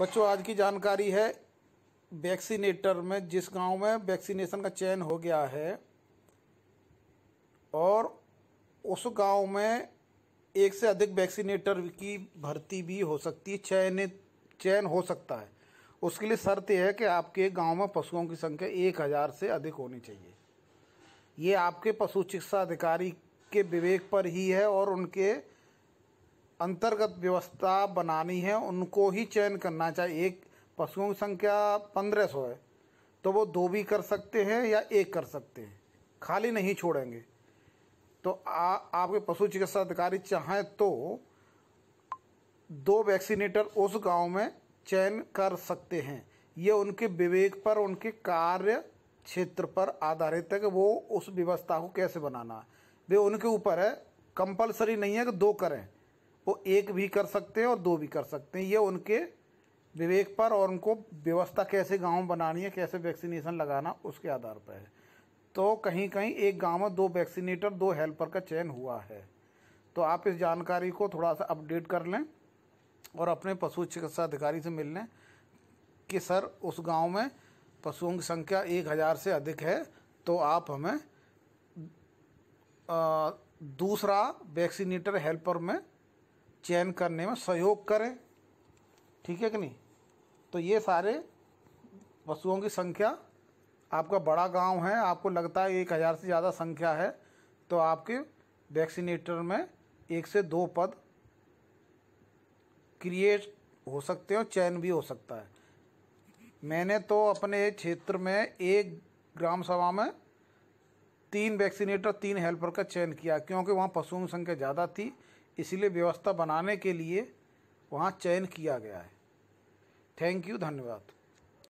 बच्चों आज की जानकारी है वैक्सीनेटर में जिस गांव में वैक्सीनेशन का चयन हो गया है और उस गांव में एक से अधिक वैक्सीनेटर की भर्ती भी हो सकती है चयनित चयन हो सकता है उसके लिए शर्त यह है कि आपके गांव में पशुओं की संख्या एक हज़ार से अधिक होनी चाहिए ये आपके पशु चिकित्सा अधिकारी के विवेक पर ही है और उनके अंतर्गत व्यवस्था बनानी है उनको ही चयन करना चाहिए एक पशुओं की संख्या पंद्रह सौ है तो वो दो भी कर सकते हैं या एक कर सकते हैं खाली नहीं छोड़ेंगे तो आ, आपके पशु चिकित्सा अधिकारी चाहें तो दो वैक्सीनेटर उस गांव में चयन कर सकते हैं ये उनके विवेक पर उनके कार्य क्षेत्र पर आधारित है कि वो उस व्यवस्था को कैसे बनाना है वे उनके ऊपर है कंपलसरी नहीं है कि दो करें वो एक भी कर सकते हैं और दो भी कर सकते हैं ये उनके विवेक पर और उनको व्यवस्था कैसे गांव बनानी है कैसे वैक्सीनेशन लगाना उसके आधार पर है तो कहीं कहीं एक गांव में दो वैक्सीनेटर दो हेल्पर का चयन हुआ है तो आप इस जानकारी को थोड़ा सा अपडेट कर लें और अपने पशु चिकित्सा अधिकारी से मिल लें कि सर उस गांव में पशुओं की संख्या एक हज़ार से अधिक है तो आप हमें आ, दूसरा वैक्सीनेटर हेल्पर में चयन करने में सहयोग करें ठीक है कि नहीं तो ये सारे पशुओं की संख्या आपका बड़ा गांव है आपको लगता है एक हज़ार से ज़्यादा संख्या है तो आपके वैक्सीनेटर में एक से दो पद क्रिएट हो सकते हैं चयन भी हो सकता है मैंने तो अपने क्षेत्र में एक ग्राम सभा में तीन वैक्सीनेटर तीन हेल्पर का चयन किया क्योंकि वहाँ पशुओं की संख्या ज़्यादा थी इसलिए व्यवस्था बनाने के लिए वहाँ चयन किया गया है थैंक यू धन्यवाद